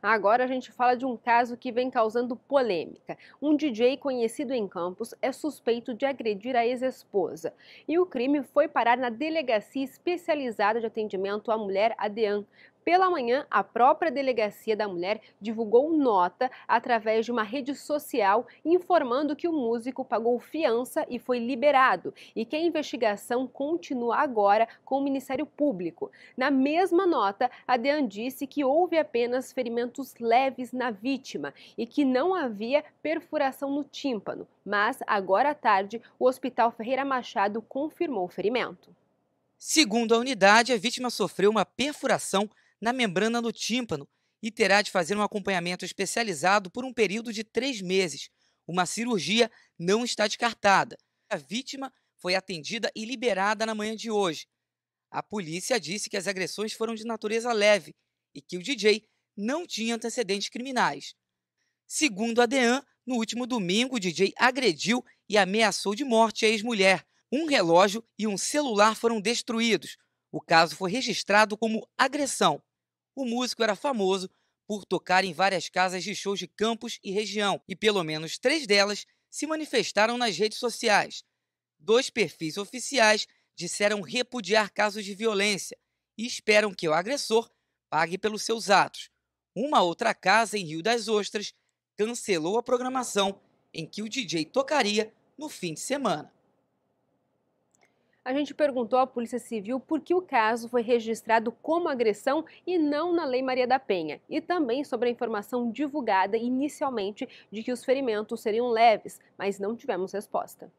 Agora a gente fala de um caso que vem causando polêmica. Um DJ conhecido em Campos é suspeito de agredir a ex-esposa. E o crime foi parar na Delegacia Especializada de Atendimento à Mulher, ADEAN, pela manhã, a própria Delegacia da Mulher divulgou nota através de uma rede social informando que o músico pagou fiança e foi liberado e que a investigação continua agora com o Ministério Público. Na mesma nota, a DEAN disse que houve apenas ferimentos leves na vítima e que não havia perfuração no tímpano, mas agora à tarde o Hospital Ferreira Machado confirmou o ferimento. Segundo a unidade, a vítima sofreu uma perfuração na membrana do tímpano e terá de fazer um acompanhamento especializado por um período de três meses. Uma cirurgia não está descartada. A vítima foi atendida e liberada na manhã de hoje. A polícia disse que as agressões foram de natureza leve e que o DJ não tinha antecedentes criminais. Segundo a DEAN, no último domingo, o DJ agrediu e ameaçou de morte a ex-mulher. Um relógio e um celular foram destruídos. O caso foi registrado como agressão o músico era famoso por tocar em várias casas de shows de campos e região, e pelo menos três delas se manifestaram nas redes sociais. Dois perfis oficiais disseram repudiar casos de violência e esperam que o agressor pague pelos seus atos. Uma outra casa em Rio das Ostras cancelou a programação em que o DJ tocaria no fim de semana. A gente perguntou à Polícia Civil por que o caso foi registrado como agressão e não na Lei Maria da Penha, e também sobre a informação divulgada inicialmente de que os ferimentos seriam leves, mas não tivemos resposta.